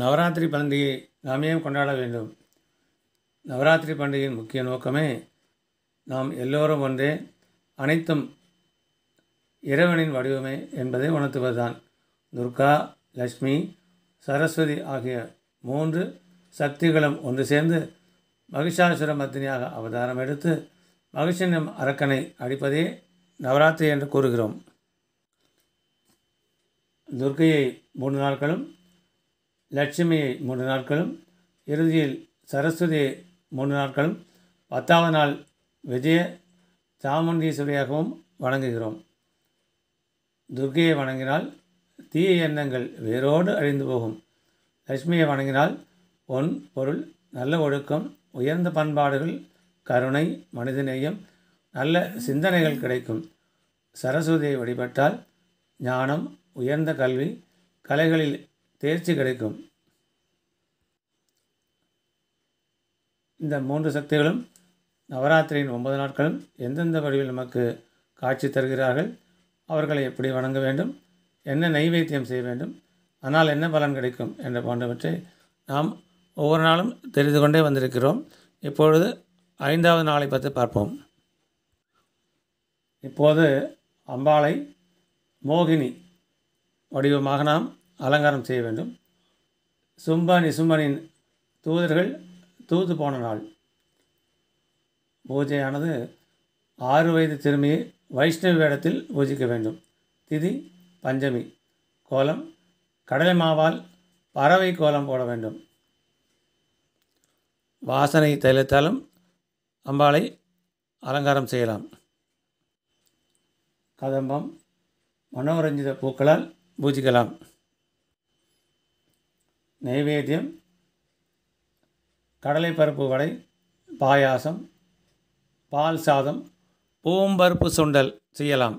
நவராத்திரி பண்டிகையை நாம் ஏன் கொண்டாட வேண்டும் நவராத்திரி பண்டிகையின் முக்கிய நோக்கமே நாம் எல்லோரும் ஒன்றே அனைத்தும் இறைவனின் வடிவமே என்பதை உணர்த்துவதுதான் துர்கா லக்ஷ்மி சரஸ்வதி ஆகிய மூன்று சக்திகளும் ஒன்று சேர்ந்து மகிஷாசுர மத்தினியாக அவதாரம் எடுத்து மகிஷனும் அரக்கனை அடிப்பதே நவராத்திரி என்று கூறுகிறோம் துர்கையை மூன்று நாட்களும் லட்சுமியை மூணு நாட்களும் இறுதியில் சரஸ்வதியை மூணு நாட்களும் பத்தாவது நாள் விஜய சாமுண்டீஸ்வரியாகவும் வணங்குகிறோம் துர்கையை வணங்கினால் தீய எண்ணங்கள் வேரோடு அழிந்து போகும் லட்சுமியை வணங்கினால் பொன் பொருள் நல்ல ஒழுக்கம் உயர்ந்த பண்பாடுகள் கருணை மனிதநேயம் நல்ல சிந்தனைகள் கிடைக்கும் சரஸ்வதியை வழிபட்டால் ஞானம் உயர்ந்த கல்வி கலைகளில் தேர்ச்சி கிடைக்கும் இந்த மூன்று சக்திகளும் நவராத்திரியின் ஒன்பது நாட்களும் எந்தெந்த வடிவில் நமக்கு காட்சி தருகிறார்கள் அவர்களை எப்படி வணங்க வேண்டும் என்ன நைவேத்தியம் செய்ய வேண்டும் அதனால் என்ன பலன் கிடைக்கும் என்ற போன்றவற்றை நாம் ஒவ்வொரு நாளும் தெரிந்து கொண்டே வந்திருக்கிறோம் இப்பொழுது ஐந்தாவது நாளை பற்றி பார்ப்போம் இப்போது அம்பாளை மோகினி வடிவமாக நாம் அலங்காரம் செய்ய வேண்டும் சும்பானி சும்மனின் தூதர்கள் தூது போன நாள் பூஜையானது ஆறு வயது சிறுமியை வைஷ்ணவ வேடத்தில் பூஜிக்க வேண்டும் திதி பஞ்சமி கோலம் கடலை மாவால் பறவை கோலம் போட வேண்டும் வாசனை தெளித்தாலும் அம்பாளை அலங்காரம் செய்யலாம் கதம்பம் மனோரஞ்சித பூக்களால் பூஜிக்கலாம் நைவேத்தியம் கடலைப்பருப்பு வடை பாயாசம் பால் சாதம் பூம்பருப்பு சுண்டல் செய்யலாம்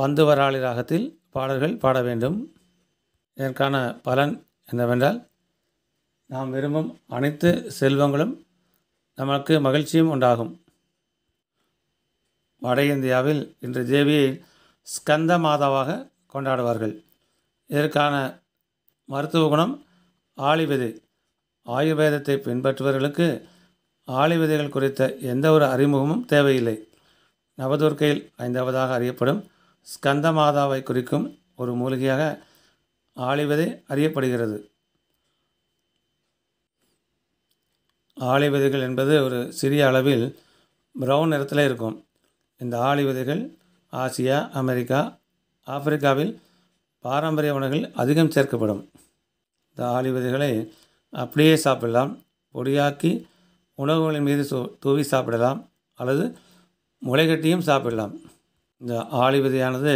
பந்துவராளி ராகத்தில் பாடல்கள் பாட வேண்டும் இதற்கான பலன் என்னவென்றால் நாம் விரும்பும் அனைத்து செல்வங்களும் நமக்கு மகிழ்ச்சியும் உண்டாகும் வட இந்தியாவில் இன்று தேவியை ஸ்கந்த மாதாவாக கொண்டாடுவார்கள் இதற்கான மருத்துவ குணம் ஆழிவிதை ஆயுர்வேதத்தை பின்பற்றுபவர்களுக்கு ஆளிவிதைகள் குறித்த எந்த ஒரு அறிமுகமும் தேவையில்லை நவதுர்க்கையில் ஐந்தாவதாக அறியப்படும் ஸ்கந்த மாதாவை குறிக்கும் ஒரு மூலிகையாக ஆழிவிதை அறியப்படுகிறது ஆழிவிதைகள் என்பது ஒரு சிறிய அளவில் ப்ரௌன் நிறத்தில் இருக்கும் இந்த ஆளி விதைகள் ஆசியா அமெரிக்கா ஆப்பிரிக்காவில் பாரம்பரிய உணவில் அதிகம் சேர்க்கப்படும் தாலி விதைகளை அப்படியே சாப்பிடலாம் பொடியாக்கி உணவுகளின் மீது தூவி சாப்பிடலாம் அல்லது முளைகட்டியும் சாப்பிடலாம் இந்த ஆளி விதையானது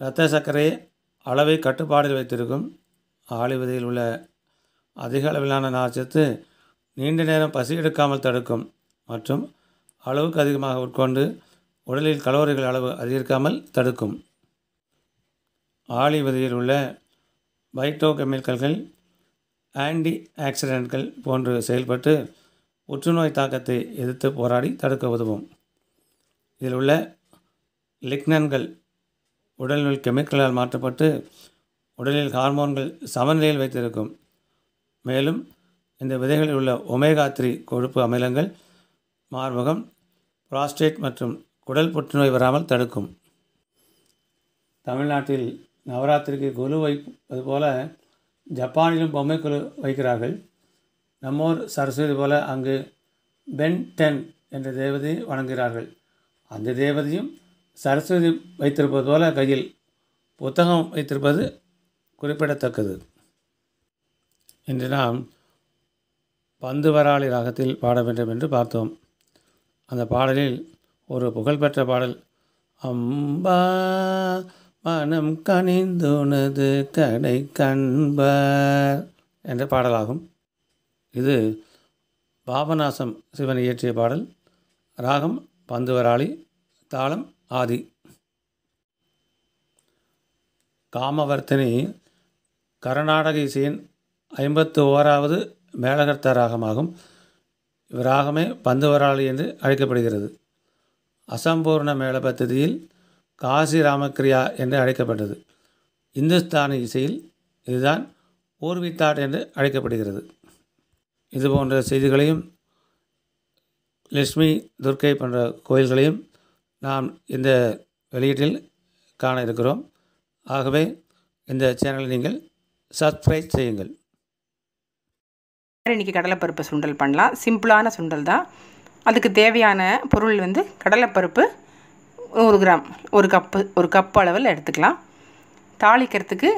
இரத்த சர்க்கரை அளவை கட்டுப்பாடில் வைத்திருக்கும் ஆளி விதையில் உள்ள அதிக அளவிலான நார்ச்சத்து நீண்ட நேரம் பசி எடுக்காமல் தடுக்கும் மற்றும் அளவுக்கு அதிகமாக உட்கொண்டு உடலில் கலோரிகள் அளவு அதிகரிக்காமல் தடுக்கும் ஆலிவதியில் உள்ள பைட்டோகெமிக்கல்கள் ஆன்டி ஆக்சிடென்ட்கள் போன்று செயல்பட்டு புற்றுநோய் தாக்கத்தை எதிர்த்து போராடி தடுக்க உதவும் இதில் உள்ள லிக்னன்கள் உடலில் கெமிக்கலால் மாற்றப்பட்டு உடலில் ஹார்மோன்கள் சமநிலையில் வைத்திருக்கும் மேலும் இந்த விதைகளில் உள்ள ஒமேகா த்ரீ கொழுப்பு அமிலங்கள் மார்பகம் ப்ராஸ்டேட் மற்றும் குடல் புற்றுநோய் வராமல் தடுக்கும் தமிழ்நாட்டில் நவராத்திரிக்கு குழு வைப்பது போல் ஜப்பானிலும் பொம்மை குழு வைக்கிறார்கள் நம்மோர் சரஸ்வதி போல் அங்கு பென் டென் என்ற தேவதையை வணங்குகிறார்கள் அந்த தேவதையும் சரஸ்வதி வைத்திருப்பது போல் கையில் புத்தகம் வைத்திருப்பது குறிப்பிடத்தக்கது இன்று நாம் பந்து வராளி ராகத்தில் பாட வேண்டும் என்று பார்த்தோம் அந்த பாடலில் ஒரு புகழ்பெற்ற பாடல் அம்பா மனம் கனிந்துனது கடை கண்பர் என்ற பாடலாகும் இது பாபநாசம் சிவன் இயற்றிய பாடல் ராகம் பந்துவராளி தாளம் ஆதி காமவர்த்தினி கர்நாடக இசையின் ஐம்பத்து ஓராவது மேலகர்த்த ராகமாகும் இவ்வராகமே பந்துவராளி என்று அழைக்கப்படுகிறது அசம்பூர்ண மேளபத்தியில் காசி ராமக்ரியா என்று அழைக்கப்பட்டது இந்துஸ்தானி இசையில் இதுதான் பூர்வித்தாட் என்று அழைக்கப்படுகிறது இது போன்ற செய்திகளையும் லட்சுமி துர்க்கை போன்ற கோயில்களையும் நாம் இந்த வெளியீட்டில் காண இருக்கிறோம் ஆகவே இந்த சேனலை நீங்கள் சப்ஸ்கிரைப் செய்யுங்கள் இன்றைக்கி கடலைப்பருப்பு சுண்டல் பண்ணலாம் சிம்பிளான சுண்டல் தான் அதுக்கு தேவையான பொருள் வந்து கடலைப்பருப்பு ஒரு கிராம் ஒரு கப்பு ஒரு கப் அளவில் எடுத்துக்கலாம் தாளிக்கிறதுக்கு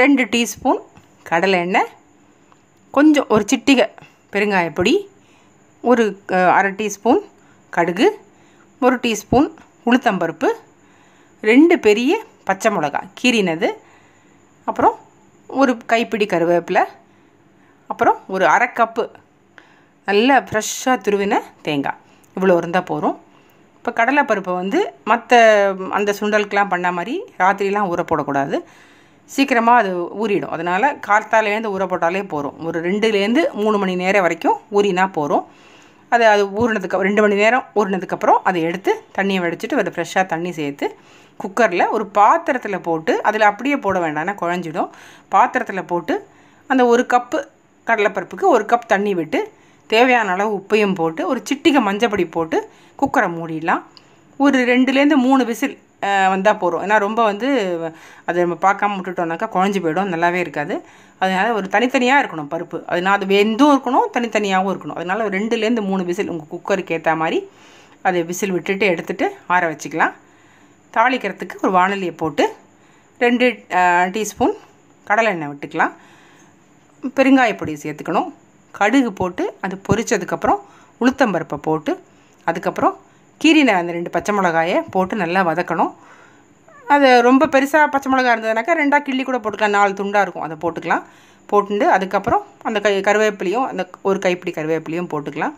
ரெண்டு டீஸ்பூன் கடலை எண்ணெய் கொஞ்சம் ஒரு சிட்டிகை பெருங்காயப்பொடி ஒரு அரை டீஸ்பூன் கடுகு ஒரு டீஸ்பூன் உளுத்தம்பருப்பு ரெண்டு பெரிய பச்சை மிளகாய் கீரினது அப்புறம் ஒரு கைப்பிடி கருவேப்பில் அப்புறம் ஒரு அரை கப்பு நல்லா ஃப்ரெஷ்ஷாக துருவின தேங்காய் இவ்வளோ இருந்தால் போகிறோம் இப்போ கடலைப்பருப்பை வந்து மற்ற அந்த சுண்டலுக்கெலாம் பண்ண மாதிரி ராத்திரிலாம் ஊற போடக்கூடாது சீக்கிரமாக அது ஊறிடும் அதனால் கார்த்தாலேருந்து ஊற போட்டாலே போகிறோம் ஒரு ரெண்டுலேருந்து மூணு மணி நேரம் வரைக்கும் ஊறினா போகிறோம் அது அது ஊறினதுக்கு ரெண்டு மணி நேரம் ஊறினதுக்கப்புறம் அதை எடுத்து தண்ணியை வடிச்சிட்டு ஒரு ஃப்ரெஷ்ஷாக தண்ணி சேர்த்து குக்கரில் ஒரு பாத்திரத்தில் போட்டு அதில் அப்படியே போட வேண்டாம்னா குழஞ்சிடும் பாத்திரத்தில் போட்டு அந்த ஒரு கப்பு கடலைப்பருப்புக்கு ஒரு கப் தண்ணி விட்டு தேவையான அளவு உப்பையும் போட்டு ஒரு சிட்டிக மஞ்சப்பொடி போட்டு குக்கரை மூடிடலாம் ஒரு ரெண்டுலேருந்து மூணு விசில் வந்தால் போகிறோம் ஏன்னா ரொம்ப வந்து அதை நம்ம பார்க்காம விட்டுட்டோம்னாக்கா குழஞ்சி போயிடும் நல்லாவே இருக்காது அதனால் ஒரு தனித்தனியாக இருக்கணும் பருப்பு அதனால் அது வெந்தும் இருக்கணும் தனித்தனியாகவும் இருக்கணும் அதனால் ஒரு ரெண்டுலேருந்து மூணு விசில் உங்கள் குக்கருக்கு ஏற்ற மாதிரி அதை விசில் விட்டுட்டு எடுத்துகிட்டு ஆற வச்சுக்கலாம் தாளிக்கிறதுக்கு ஒரு வானொலியை போட்டு ரெண்டு டீஸ்பூன் கடலை எண்ணெய் விட்டுக்கலாம் பெருங்காயப்பொடி சேர்த்துக்கணும் கடுகு போட்டு அது பொரித்ததுக்கப்புறம் உளுத்தம்பருப்பை போட்டு அதுக்கப்புறம் கீரினை அந்த ரெண்டு பச்சை மிளகாயை போட்டு நல்லா வதக்கணும் அது ரொம்ப பெருசாக பச்சை மிளகா இருந்ததுனாக்கா ரெண்டாக கிள்ளி கூட போட்டுக்கலாம் நாலு துண்டாக இருக்கும் அதை போட்டுக்கலாம் போட்டுண்டு அதுக்கப்புறம் அந்த கை கருவேப்பிலையும் அந்த ஒரு கைப்பிடி கருவேப்பிலையும் போட்டுக்கலாம்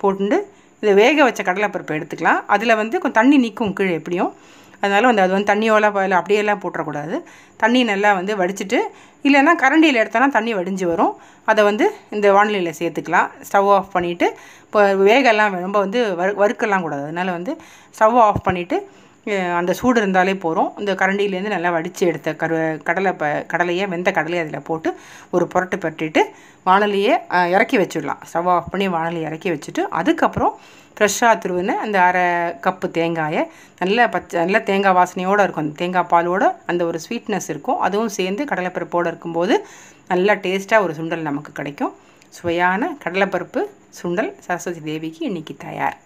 போட்டுண்டு இதை வேக வச்ச கடலைப்பருப்பை எடுத்துக்கலாம் அதில் வந்து கொஞ்சம் தண்ணி நிற்கும் கீழே எப்படியும் அதனால் வந்து அது வந்து தண்ணியோலாம் இல்லை அப்படியெல்லாம் போட்டுறக்கூடாது தண்ணி நல்லா வந்து வடிச்சிட்டு இல்லைன்னா கரண்டியில் எடுத்தோன்னா தண்ணி வடிஞ்சு வரும் அதை வந்து இந்த வானிலையில் சேர்த்துக்கலாம் ஸ்டவ் ஆஃப் பண்ணிவிட்டு இப்போ வேகெல்லாம் ரொம்ப வந்து வறு வறுக்கலாம் கூடாது அதனால் வந்து ஸ்டவ் ஆஃப் பண்ணிவிட்டு அந்த சூடு இருந்தாலே போகிறோம் இந்த கரண்டியிலேருந்து நல்லா வடித்து எடுத்த கரு கடலை ப கடலையை வெந்த கடலையை அதில் போட்டு ஒரு புரட்டு பரட்டிட்டு வானலியே இறக்கி வச்சிடலாம் ஸ்டவ் ஆஃப் பண்ணி வானலி இறக்கி வச்சுட்டு அதுக்கப்புறம் ஃப்ரெஷ்ஷாக துருவின அந்த அரை கப்பு தேங்காயை நல்ல பச்சை நல்ல தேங்காய் வாசனையோடு இருக்கும் அந்த தேங்காய் பாலோடு அந்த ஒரு ஸ்வீட்னஸ் இருக்கும் அதுவும் சேர்ந்து கடலைப்பருப்போடு இருக்கும்போது நல்லா டேஸ்ட்டாக ஒரு சுண்டல் நமக்கு கிடைக்கும் சுவையான கடலைப்பருப்பு சுண்டல் சரஸ்வதி தேவிக்கு இன்றைக்கி தயார்